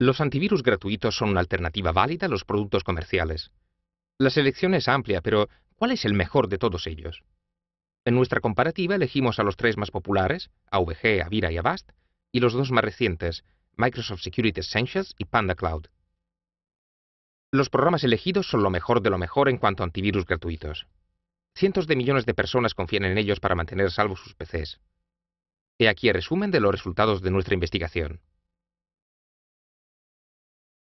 Los antivirus gratuitos son una alternativa válida a los productos comerciales. La selección es amplia, pero ¿cuál es el mejor de todos ellos? En nuestra comparativa elegimos a los tres más populares, AVG, Avira y Avast, y los dos más recientes, Microsoft Security Essentials y Panda Cloud. Los programas elegidos son lo mejor de lo mejor en cuanto a antivirus gratuitos. Cientos de millones de personas confían en ellos para mantener salvo sus PCs. He aquí el resumen de los resultados de nuestra investigación.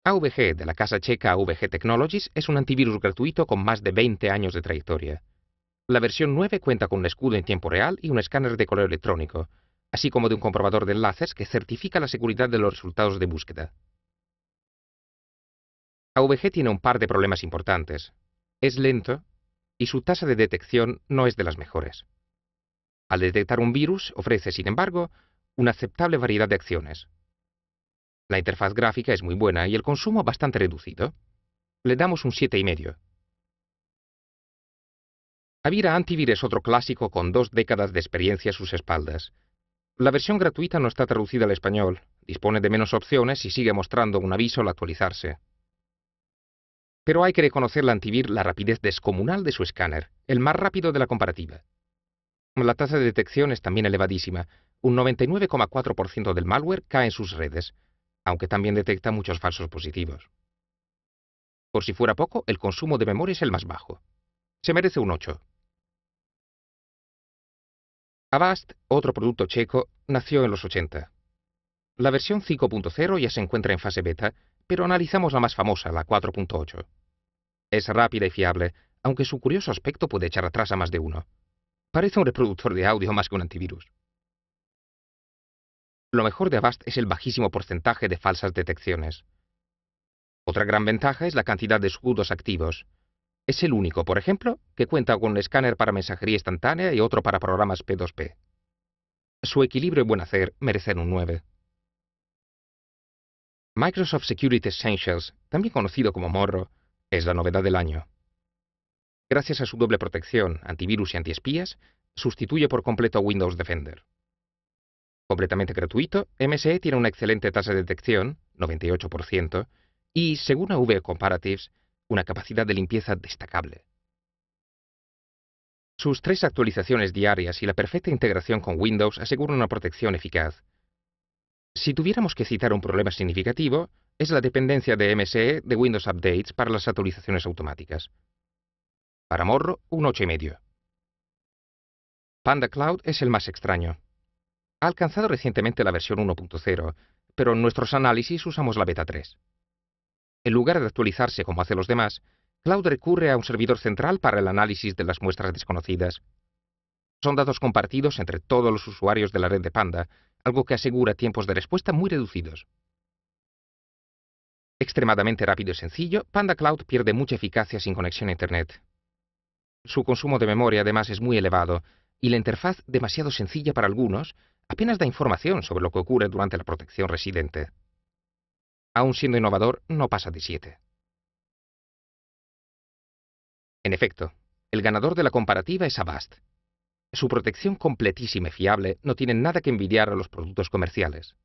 AVG de la casa checa AVG Technologies es un antivirus gratuito con más de 20 años de trayectoria. La versión 9 cuenta con un escudo en tiempo real y un escáner de correo electrónico, así como de un comprobador de enlaces que certifica la seguridad de los resultados de búsqueda. AVG tiene un par de problemas importantes. Es lento y su tasa de detección no es de las mejores. Al detectar un virus, ofrece, sin embargo, una aceptable variedad de acciones. La interfaz gráfica es muy buena y el consumo bastante reducido. Le damos un 7,5. Avira Antivir es otro clásico con dos décadas de experiencia a sus espaldas. La versión gratuita no está traducida al español, dispone de menos opciones y sigue mostrando un aviso al actualizarse. Pero hay que reconocerle a Antivir la rapidez descomunal de su escáner, el más rápido de la comparativa. La tasa de detección es también elevadísima, un 99,4% del malware cae en sus redes, aunque también detecta muchos falsos positivos. Por si fuera poco, el consumo de memoria es el más bajo. Se merece un 8. Avast, otro producto checo, nació en los 80. La versión 5.0 ya se encuentra en fase beta, pero analizamos la más famosa, la 4.8. Es rápida y fiable, aunque su curioso aspecto puede echar atrás a más de uno. Parece un reproductor de audio más que un antivirus. Lo mejor de Avast es el bajísimo porcentaje de falsas detecciones. Otra gran ventaja es la cantidad de escudos activos. Es el único, por ejemplo, que cuenta con un escáner para mensajería instantánea y otro para programas P2P. Su equilibrio y buen hacer merecen un 9. Microsoft Security Essentials, también conocido como Morro, es la novedad del año. Gracias a su doble protección, antivirus y antiespías, sustituye por completo a Windows Defender. Completamente gratuito, MSE tiene una excelente tasa de detección, 98%, y, según AV Comparatives, una capacidad de limpieza destacable. Sus tres actualizaciones diarias y la perfecta integración con Windows aseguran una protección eficaz. Si tuviéramos que citar un problema significativo, es la dependencia de MSE de Windows Updates para las actualizaciones automáticas. Para Morro, un 8,5. Panda Cloud es el más extraño. Ha alcanzado recientemente la versión 1.0, pero en nuestros análisis usamos la beta 3. En lugar de actualizarse como hacen los demás, Cloud recurre a un servidor central para el análisis de las muestras desconocidas. Son datos compartidos entre todos los usuarios de la red de Panda, algo que asegura tiempos de respuesta muy reducidos. Extremadamente rápido y sencillo, Panda Cloud pierde mucha eficacia sin conexión a Internet. Su consumo de memoria además es muy elevado, y la interfaz demasiado sencilla para algunos, apenas da información sobre lo que ocurre durante la protección residente. Aún siendo innovador, no pasa de 7. En efecto, el ganador de la comparativa es Avast. Su protección completísima y fiable no tiene nada que envidiar a los productos comerciales.